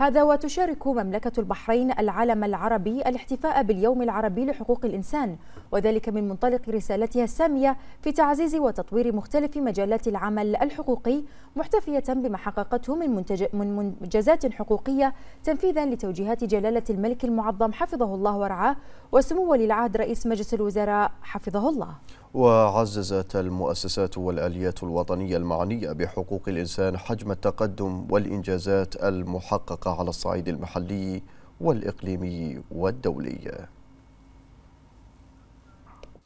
هذا وتشارك مملكة البحرين العالم العربي الاحتفاء باليوم العربي لحقوق الإنسان وذلك من منطلق رسالتها السامية في تعزيز وتطوير مختلف مجالات العمل الحقوقي محتفية بما حققته من, من منجزات حقوقية تنفيذا لتوجيهات جلالة الملك المعظم حفظه الله ورعاه وسمو ولي العهد رئيس مجلس الوزراء حفظه الله وعززت المؤسسات والآليات الوطنية المعنية بحقوق الإنسان حجم التقدم والإنجازات المحققة على الصعيد المحلي والإقليمي والدولي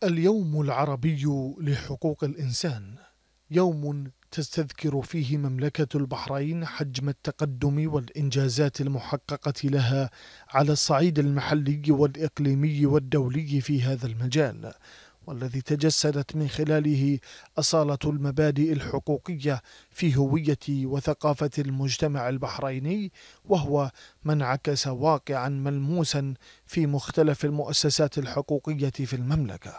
اليوم العربي لحقوق الإنسان يوم تستذكر فيه مملكة البحرين حجم التقدم والإنجازات المحققة لها على الصعيد المحلي والإقليمي والدولي في هذا المجال والذي تجسدت من خلاله أصالة المبادئ الحقوقية في هوية وثقافة المجتمع البحريني وهو ما انعكس واقعا ملموسا في مختلف المؤسسات الحقوقية في المملكة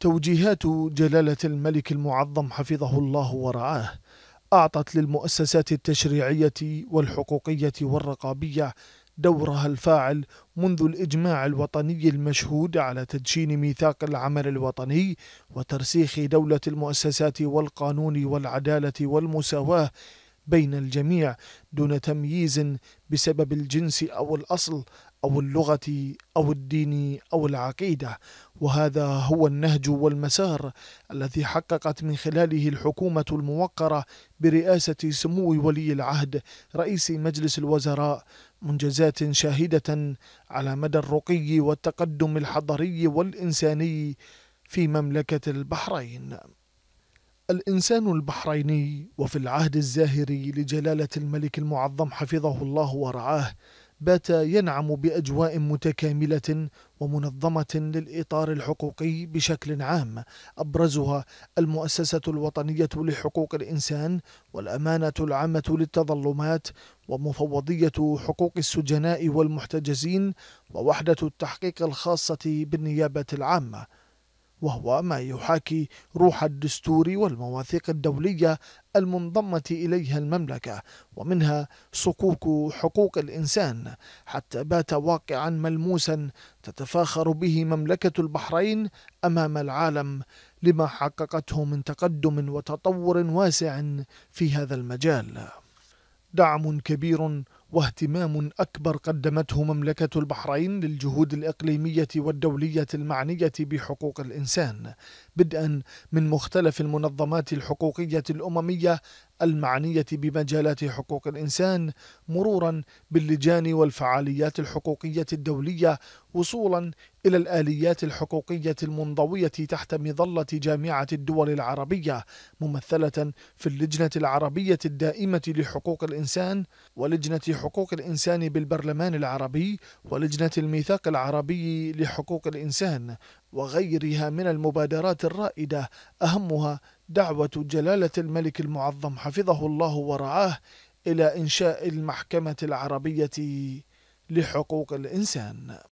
توجيهات جلالة الملك المعظم حفظه الله ورعاه أعطت للمؤسسات التشريعية والحقوقية والرقابية دورها الفاعل منذ الإجماع الوطني المشهود على تدشين ميثاق العمل الوطني وترسيخ دولة المؤسسات والقانون والعدالة والمساواة بين الجميع دون تمييز بسبب الجنس أو الأصل أو اللغة أو الدين أو العقيدة وهذا هو النهج والمسار الذي حققت من خلاله الحكومة الموقرة برئاسة سمو ولي العهد رئيس مجلس الوزراء منجزات شاهدة على مدى الرقي والتقدم الحضري والإنساني في مملكة البحرين الإنسان البحريني وفي العهد الزاهري لجلالة الملك المعظم حفظه الله ورعاه بات ينعم باجواء متكامله ومنظمه للاطار الحقوقي بشكل عام ابرزها المؤسسه الوطنيه لحقوق الانسان والامانه العامه للتظلمات ومفوضيه حقوق السجناء والمحتجزين ووحده التحقيق الخاصه بالنيابه العامه وهو ما يحاكي روح الدستور والمواثيق الدولية المنضمة إليها المملكة ومنها صكوك حقوق الإنسان حتى بات واقعا ملموسا تتفاخر به مملكة البحرين أمام العالم لما حققته من تقدم وتطور واسع في هذا المجال دعم كبير واهتمام أكبر قدمته مملكة البحرين للجهود الإقليمية والدولية المعنية بحقوق الإنسان بدءا من مختلف المنظمات الحقوقية الأممية المعنية بمجالات حقوق الإنسان مرورا باللجان والفعاليات الحقوقية الدولية وصولا إلى الآليات الحقوقية المنضوية تحت مظلة جامعة الدول العربية ممثلة في اللجنة العربية الدائمة لحقوق الإنسان ولجنة حقوق الإنسان بالبرلمان العربي ولجنة الميثاق العربي لحقوق الإنسان وغيرها من المبادرات الرائدة أهمها دعوة جلالة الملك المعظم حفظه الله ورعاه إلى إنشاء المحكمة العربية لحقوق الإنسان